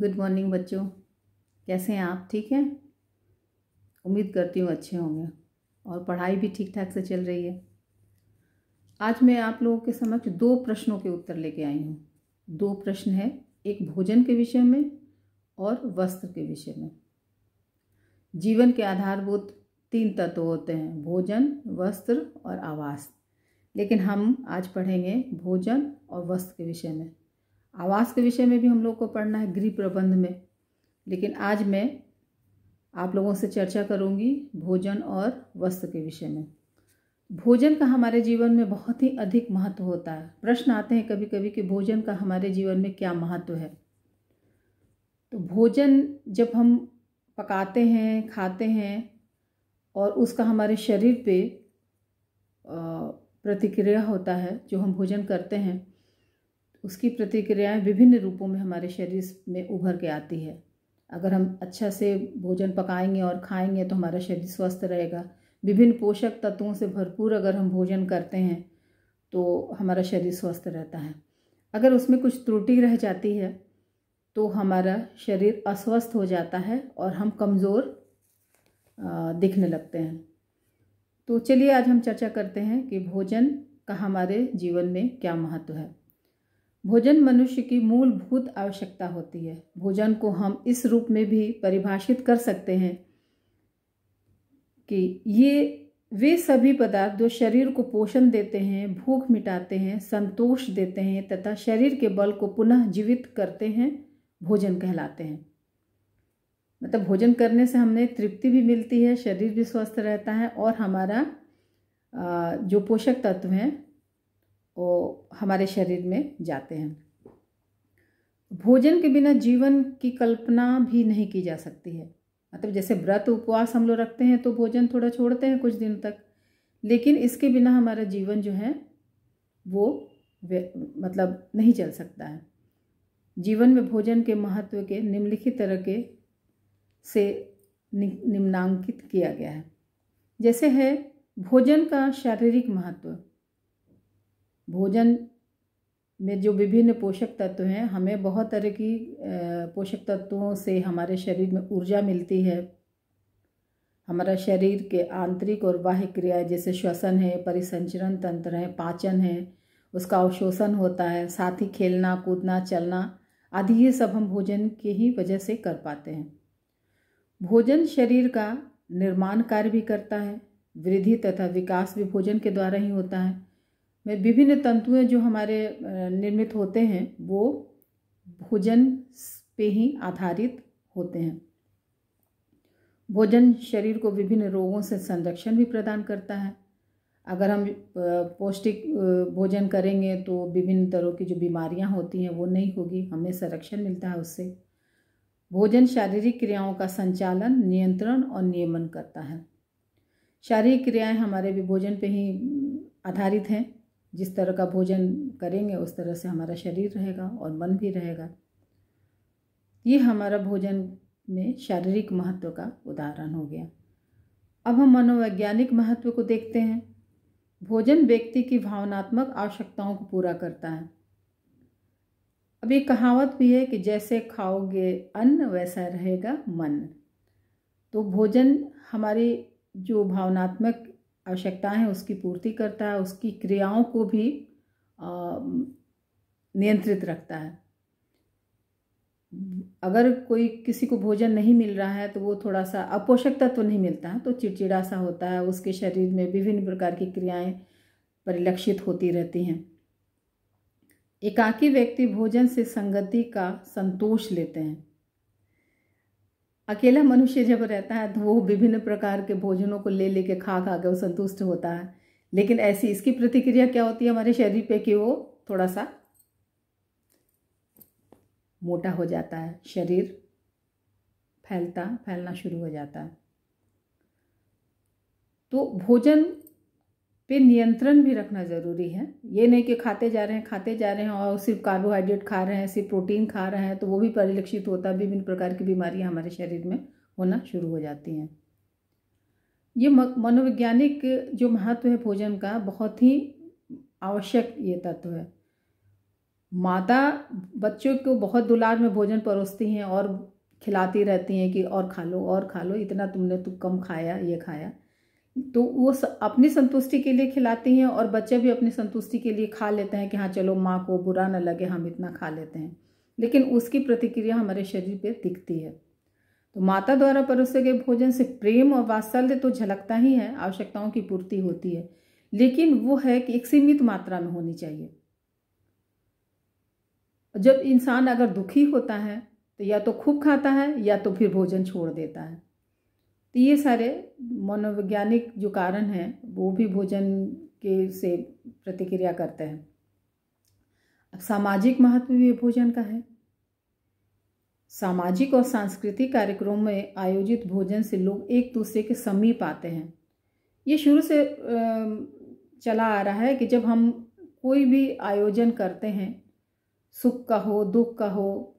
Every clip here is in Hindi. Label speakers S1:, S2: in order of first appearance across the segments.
S1: गुड मॉर्निंग बच्चों कैसे हैं आप ठीक हैं उम्मीद करती हूँ अच्छे होंगे और पढ़ाई भी ठीक ठाक से चल रही है आज मैं आप लोगों के समक्ष दो प्रश्नों के उत्तर लेके आई हूँ दो प्रश्न है एक भोजन के विषय में और वस्त्र के विषय में जीवन के आधारभूत तीन तत्व होते हैं भोजन वस्त्र और आवास लेकिन हम आज पढ़ेंगे भोजन और वस्त्र के विषय में आवास के विषय में भी हम लोग को पढ़ना है गृह प्रबंध में लेकिन आज मैं आप लोगों से चर्चा करूंगी भोजन और वस्त्र के विषय में भोजन का हमारे जीवन में बहुत ही अधिक महत्व होता है प्रश्न आते हैं कभी कभी कि भोजन का हमारे जीवन में क्या महत्व है तो भोजन जब हम पकाते हैं खाते हैं और उसका हमारे शरीर पे प्रतिक्रिया होता है जो हम भोजन करते हैं उसकी प्रतिक्रियाएं विभिन्न रूपों में हमारे शरीर में उभर के आती है अगर हम अच्छा से भोजन पकाएंगे और खाएंगे तो हमारा शरीर स्वस्थ रहेगा विभिन्न पोषक तत्वों से भरपूर अगर हम भोजन करते हैं तो हमारा शरीर स्वस्थ रहता है अगर उसमें कुछ त्रुटि रह जाती है तो हमारा शरीर अस्वस्थ हो जाता है और हम कमज़ोर दिखने लगते हैं तो चलिए आज हम चर्चा करते हैं कि भोजन का हमारे जीवन में क्या महत्व है भोजन मनुष्य की मूलभूत आवश्यकता होती है भोजन को हम इस रूप में भी परिभाषित कर सकते हैं कि ये वे सभी पदार्थ जो शरीर को पोषण देते हैं भूख मिटाते हैं संतोष देते हैं तथा शरीर के बल को पुनः जीवित करते हैं भोजन कहलाते हैं मतलब भोजन करने से हमने तृप्ति भी मिलती है शरीर भी स्वस्थ रहता है और हमारा जो पोषक तत्व हैं वो हमारे शरीर में जाते हैं भोजन के बिना जीवन की कल्पना भी नहीं की जा सकती है मतलब जैसे व्रत उपवास हम लोग रखते हैं तो भोजन थोड़ा छोड़ते हैं कुछ दिन तक लेकिन इसके बिना हमारा जीवन जो है वो मतलब नहीं चल सकता है जीवन में भोजन के महत्व के निम्नलिखित तरह के से निम्नांकित किया गया है जैसे है भोजन का शारीरिक महत्व भोजन में जो विभिन्न पोषक तत्व हैं हमें बहुत तरह की पोषक तत्वों से हमारे शरीर में ऊर्जा मिलती है हमारा शरीर के आंतरिक और बाह्य क्रियाएं जैसे श्वसन है परिसंचरण तंत्र है पाचन है उसका अवशोषण होता है साथ ही खेलना कूदना चलना आदि ये सब हम भोजन के ही वजह से कर पाते हैं भोजन शरीर का निर्माण कार्य भी करता है वृद्धि तथा विकास भी भोजन के द्वारा ही होता है में विभिन्न तंतुएं जो हमारे निर्मित होते हैं वो भोजन पे ही आधारित होते हैं भोजन शरीर को विभिन्न रोगों से संरक्षण भी प्रदान करता है अगर हम पौष्टिक भोजन करेंगे तो विभिन्न तरह की जो बीमारियां होती हैं वो नहीं होगी हमें संरक्षण मिलता है उससे भोजन शारीरिक क्रियाओं का संचालन नियंत्रण और नियमन करता है शारीरिक क्रियाएं हमारे भी भोजन पे ही आधारित हैं जिस तरह का भोजन करेंगे उस तरह से हमारा शरीर रहेगा और मन भी रहेगा ये हमारा भोजन में शारीरिक महत्व का उदाहरण हो गया अब हम मनोवैज्ञानिक महत्व को देखते हैं भोजन व्यक्ति की भावनात्मक आवश्यकताओं को पूरा करता है अब ये कहावत भी है कि जैसे खाओगे अन्न वैसा रहेगा मन तो भोजन हमारी जो भावनात्मक आवश्यकताएं हैं उसकी पूर्ति करता है उसकी क्रियाओं को भी नियंत्रित रखता है अगर कोई किसी को भोजन नहीं मिल रहा है तो वो थोड़ा सा अपोषक तत्व तो नहीं मिलता है तो चिड़चिड़ा सा होता है उसके शरीर में विभिन्न प्रकार की क्रियाएं परिलक्षित होती रहती हैं एकाकी व्यक्ति भोजन से संगति का संतोष लेते हैं अकेला मनुष्य जब रहता है तो वो विभिन्न प्रकार के भोजनों को ले लेके खा खा के वो संतुष्ट होता है लेकिन ऐसी इसकी प्रतिक्रिया क्या होती है हमारे शरीर पे कि वो थोड़ा सा मोटा हो जाता है शरीर फैलता फैलना शुरू हो जाता है तो भोजन पे नियंत्रण भी रखना ज़रूरी है ये नहीं कि खाते जा रहे हैं खाते जा रहे हैं और सिर्फ कार्बोहाइड्रेट खा रहे हैं सिर्फ प्रोटीन खा रहे हैं तो वो भी परिलक्षित होता है विभिन्न प्रकार की बीमारियां हमारे शरीर में होना शुरू हो जाती हैं ये मनोवैज्ञानिक जो महत्व है भोजन का बहुत ही आवश्यक ये तत्व है माता बच्चों को बहुत दुलार में भोजन परोसती हैं और खिलाती रहती हैं कि और खा लो और खा लो इतना तुमने तो कम खाया ये खाया तो वो अपनी संतुष्टि के लिए खिलाती हैं और बच्चे भी अपनी संतुष्टि के लिए खा लेते हैं कि हाँ चलो माँ को बुरा ना लगे हम इतना खा लेते हैं लेकिन उसकी प्रतिक्रिया हमारे शरीर पे दिखती है तो माता द्वारा परोसे गए भोजन से प्रेम और वात्सल्य तो झलकता ही है आवश्यकताओं की पूर्ति होती है लेकिन वो है कि एक सीमित मात्रा में होनी चाहिए जब इंसान अगर दुखी होता है तो या तो खूब खाता है या तो फिर भोजन छोड़ देता है तो ये सारे मनोवैज्ञानिक जो कारण हैं वो भी भोजन के से प्रतिक्रिया करते हैं अब सामाजिक महत्व भी भोजन का है सामाजिक और सांस्कृतिक कार्यक्रमों में आयोजित भोजन से लोग एक दूसरे के समीप आते हैं ये शुरू से चला आ रहा है कि जब हम कोई भी आयोजन करते हैं सुख का हो दुख का हो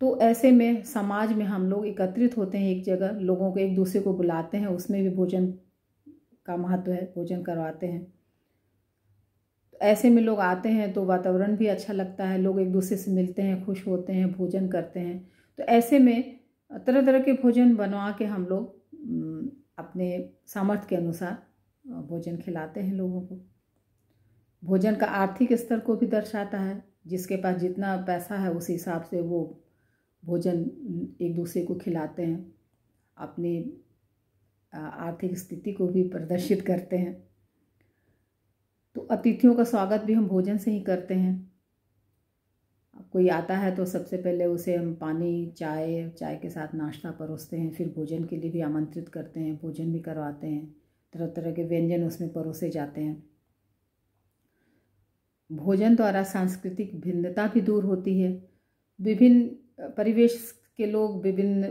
S1: तो ऐसे में समाज में हम लोग एकत्रित होते हैं एक जगह लोगों को एक दूसरे को बुलाते हैं उसमें भी भोजन का महत्व है भोजन करवाते हैं ऐसे में लोग आते हैं तो वातावरण भी अच्छा लगता है लोग एक दूसरे से मिलते हैं खुश होते हैं भोजन करते हैं तो ऐसे में तरह तरह के भोजन बनवा के हम लोग अपने सामर्थ्य के अनुसार भोजन खिलाते हैं लोगों को भोजन का आर्थिक स्तर को भी दर्शाता है जिसके पास जितना पैसा है उस हिसाब से वो भोजन एक दूसरे को खिलाते हैं अपने आर्थिक स्थिति को भी प्रदर्शित करते हैं तो अतिथियों का स्वागत भी हम भोजन से ही करते हैं कोई आता है तो सबसे पहले उसे हम पानी चाय चाय के साथ नाश्ता परोसते हैं फिर भोजन के लिए भी आमंत्रित करते हैं भोजन भी करवाते हैं तरह तरह के व्यंजन उसमें परोसे जाते हैं भोजन द्वारा सांस्कृतिक भिन्नता भी दूर होती है विभिन्न परिवेश के लोग विभिन्न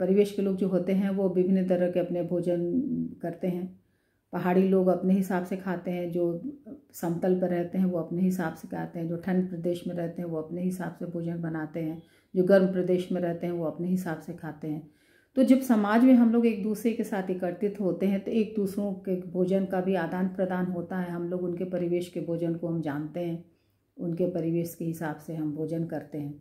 S1: परिवेश के लोग जो होते हैं वो विभिन्न तरह के अपने भोजन करते हैं पहाड़ी लोग अपने हिसाब से खाते हैं जो समतल पर रहते हैं वो अपने हिसाब से खाते हैं जो ठंड प्रदेश में रहते हैं वो अपने हिसाब से भोजन बनाते हैं जो गर्म प्रदेश में रहते हैं वो अपने हिसाब से खाते हैं तो जब समाज में हम लोग एक दूसरे के साथ एकत्रित होते हैं तो एक दूसरों के भोजन का भी आदान प्रदान होता है हम लोग उनके परिवेश के भोजन को हम जानते हैं उनके परिवेश के हिसाब से हम भोजन करते हैं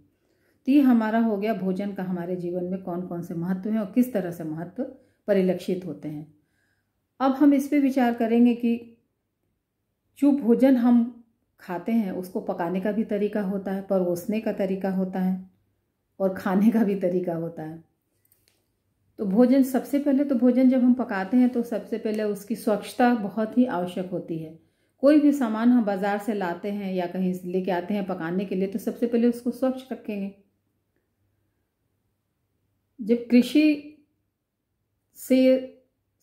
S1: तो ये हमारा हो गया भोजन का हमारे जीवन में कौन कौन से महत्व हैं और किस तरह से महत्व परिलक्षित होते हैं अब हम इस पर विचार करेंगे कि जो भोजन हम खाते हैं उसको पकाने का भी तरीका होता है परोसने का तरीका होता है और खाने का भी तरीका होता है तो भोजन सबसे पहले तो भोजन जब हम पकाते हैं तो सबसे पहले उसकी स्वच्छता बहुत ही आवश्यक होती है कोई भी सामान हम बाज़ार से लाते हैं या कहीं लेके आते हैं पकाने के लिए तो सबसे पहले उसको स्वच्छ रखेंगे जब कृषि से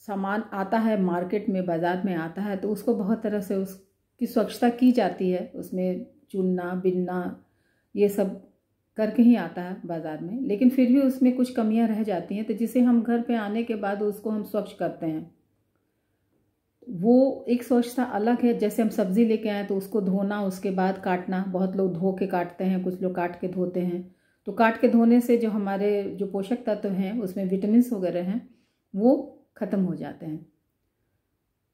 S1: सामान आता है मार्केट में बाज़ार में आता है तो उसको बहुत तरह से उसकी स्वच्छता की जाती है उसमें चुनना बिनना ये सब करके ही आता है बाज़ार में लेकिन फिर भी उसमें कुछ कमियां रह जाती हैं तो जिसे हम घर पे आने के बाद उसको हम स्वच्छ करते हैं वो एक स्वच्छता अलग है जैसे हम सब्ज़ी लेके आए तो उसको धोना उसके बाद काटना बहुत लोग धो के काटते हैं कुछ लोग काट के धोते हैं तो काट के धोने से जो हमारे जो पोषक तत्व हैं उसमें विटामिन वगैरह हैं वो ख़त्म हो जाते हैं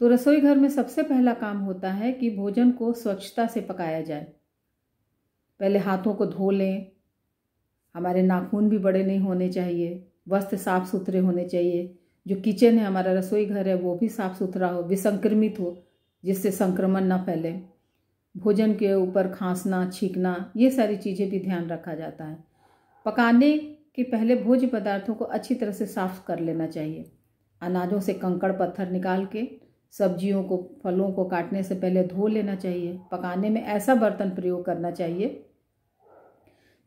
S1: तो रसोई घर में सबसे पहला काम होता है कि भोजन को स्वच्छता से पकाया जाए पहले हाथों को धो लें हमारे नाखून भी बड़े नहीं होने चाहिए वस्त्र साफ़ सुथरे होने चाहिए जो किचन है हमारा रसोई घर है वो भी साफ़ सुथरा हो विसंक्रमित हो जिससे संक्रमण ना फैले भोजन के ऊपर खांसना छींकना ये सारी चीज़ें भी ध्यान रखा जाता है पकाने के पहले भोज्य पदार्थों को अच्छी तरह से साफ कर लेना चाहिए अनाजों से कंकड़ पत्थर निकाल के सब्जियों को फलों को काटने से पहले धो लेना चाहिए पकाने में ऐसा बर्तन प्रयोग करना चाहिए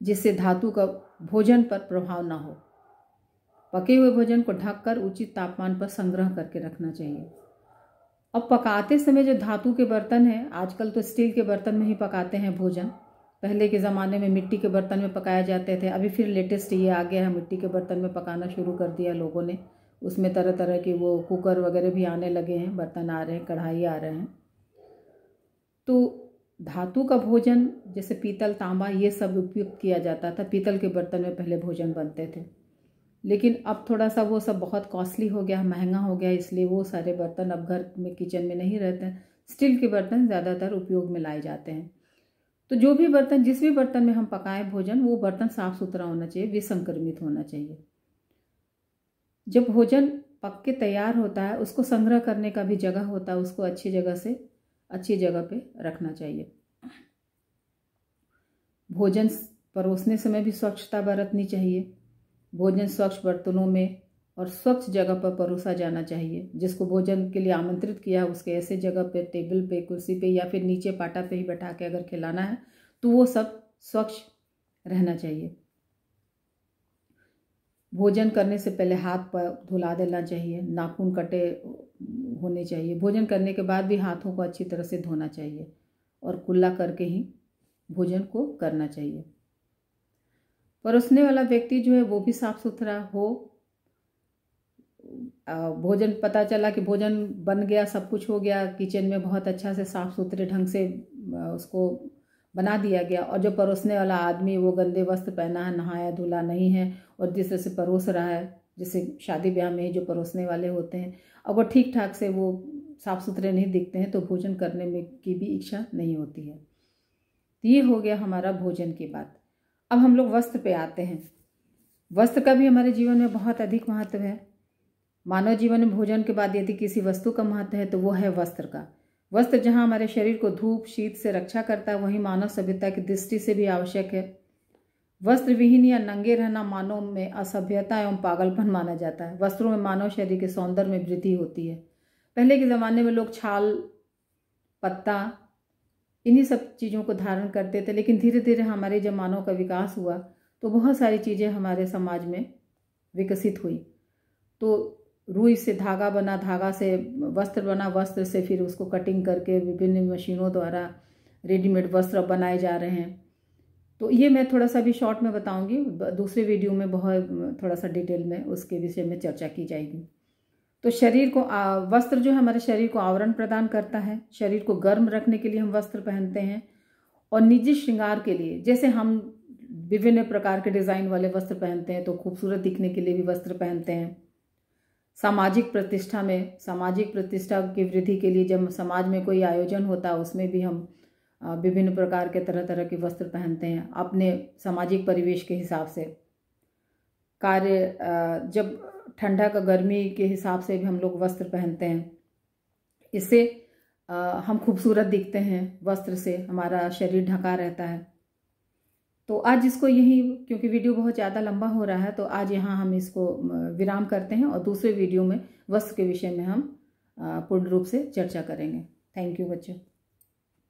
S1: जिससे धातु का भोजन पर प्रभाव ना हो पके हुए भोजन को ढककर उचित तापमान पर संग्रह करके रखना चाहिए अब पकाते समय जो धातु के बर्तन हैं आजकल तो स्टील के बर्तन में ही पकाते हैं भोजन पहले के ज़माने में मिट्टी के बर्तन में पकाए जाते थे अभी फिर लेटेस्ट ये आ गया है मिट्टी के बर्तन में पकाना शुरू कर दिया लोगों ने उसमें तरह तरह के वो कुकर वगैरह भी आने लगे हैं बर्तन आ रहे हैं कढ़ाई आ रहे हैं तो धातु का भोजन जैसे पीतल तांबा ये सब उपयुक्त किया जाता था पीतल के बर्तन में पहले भोजन बनते थे लेकिन अब थोड़ा सा वो सब बहुत कॉस्टली हो गया महंगा हो गया इसलिए वो सारे बर्तन अब घर में किचन में नहीं रहते स्टील के बर्तन ज़्यादातर उपयोग में लाए जाते हैं तो जो भी बर्तन जिस भी बर्तन में हम पकाएं भोजन वो बर्तन साफ सुथरा होना चाहिए विसंक्रमित होना चाहिए जब भोजन पक के तैयार होता है उसको संग्रह करने का भी जगह होता है उसको अच्छी जगह से अच्छी जगह पे रखना चाहिए भोजन परोसने समय भी स्वच्छता बरतनी चाहिए भोजन स्वच्छ बर्तनों में और स्वच्छ जगह पर परोसा जाना चाहिए जिसको भोजन के लिए आमंत्रित किया उसके ऐसे जगह पर टेबल पे कुर्सी पे या फिर नीचे पाटा पे ही बैठा के अगर खिलाना है तो वो सब स्वच्छ रहना चाहिए भोजन करने से पहले हाथ पर धुला देना चाहिए नाखून कटे होने चाहिए भोजन करने के बाद भी हाथों को अच्छी तरह से धोना चाहिए और कुल्ला करके ही भोजन को करना चाहिए परोसने वाला व्यक्ति जो है वो भी साफ़ सुथरा हो भोजन पता चला कि भोजन बन गया सब कुछ हो गया किचन में बहुत अच्छा से साफ़ सुथरे ढंग से उसको बना दिया गया और जो परोसने वाला आदमी वो गंदे वस्त्र पहना है नहाया धुला नहीं है और जिस तरह से परोस रहा है जैसे शादी ब्याह में जो परोसने वाले होते हैं अगर ठीक ठाक से वो साफ़ सुथरे नहीं दिखते हैं तो भोजन करने में की भी इच्छा नहीं होती है तो ये हो गया हमारा भोजन की बात अब हम लोग वस्त्र पे आते हैं वस्त्र का भी हमारे जीवन में बहुत अधिक महत्व है मानव जीवन में भोजन के बाद यदि किसी वस्तु का महत्व है तो वो है वस्त्र का वस्त्र जहाँ हमारे शरीर को धूप शीत से रक्षा करता है वहीं मानव सभ्यता की दृष्टि से भी आवश्यक है वस्त्र विहीन या नंगे रहना मानव में असभ्यता एवं पागलपन माना जाता है वस्त्रों में मानव शरीर के सौंदर्य में वृद्धि होती है पहले के ज़माने में लोग छाल पत्ता इन्हीं सब चीज़ों को धारण करते थे लेकिन धीरे धीरे हमारे जब मानव का विकास हुआ तो बहुत सारी चीज़ें हमारे समाज में विकसित हुई तो रुई से धागा बना धागा से वस्त्र बना वस्त्र से फिर उसको कटिंग करके विभिन्न मशीनों द्वारा रेडीमेड वस्त्र बनाए जा रहे हैं तो ये मैं थोड़ा सा भी शॉर्ट में बताऊंगी दूसरे वीडियो में बहुत थोड़ा सा डिटेल में उसके विषय में चर्चा की जाएगी तो शरीर को आ, वस्त्र जो है हमारे शरीर को आवरण प्रदान करता है शरीर को गर्म रखने के लिए हम वस्त्र पहनते हैं और निजी श्रृंगार के लिए जैसे हम विभिन्न प्रकार के डिज़ाइन वाले वस्त्र पहनते हैं तो खूबसूरत दिखने के लिए भी वस्त्र पहनते हैं सामाजिक प्रतिष्ठा में सामाजिक प्रतिष्ठा की वृद्धि के लिए जब समाज में कोई आयोजन होता है उसमें भी हम विभिन्न प्रकार के तरह तरह के वस्त्र पहनते हैं अपने सामाजिक परिवेश के हिसाब से कार्य जब ठंडा का गर्मी के हिसाब से भी हम लोग वस्त्र पहनते हैं इससे हम खूबसूरत दिखते हैं वस्त्र से हमारा शरीर ढका रहता है तो आज इसको यही क्योंकि वीडियो बहुत ज़्यादा लंबा हो रहा है तो आज यहाँ हम इसको विराम करते हैं और दूसरे वीडियो में वस्त्र के विषय में हम पूर्ण रूप से चर्चा करेंगे थैंक यू बच्चों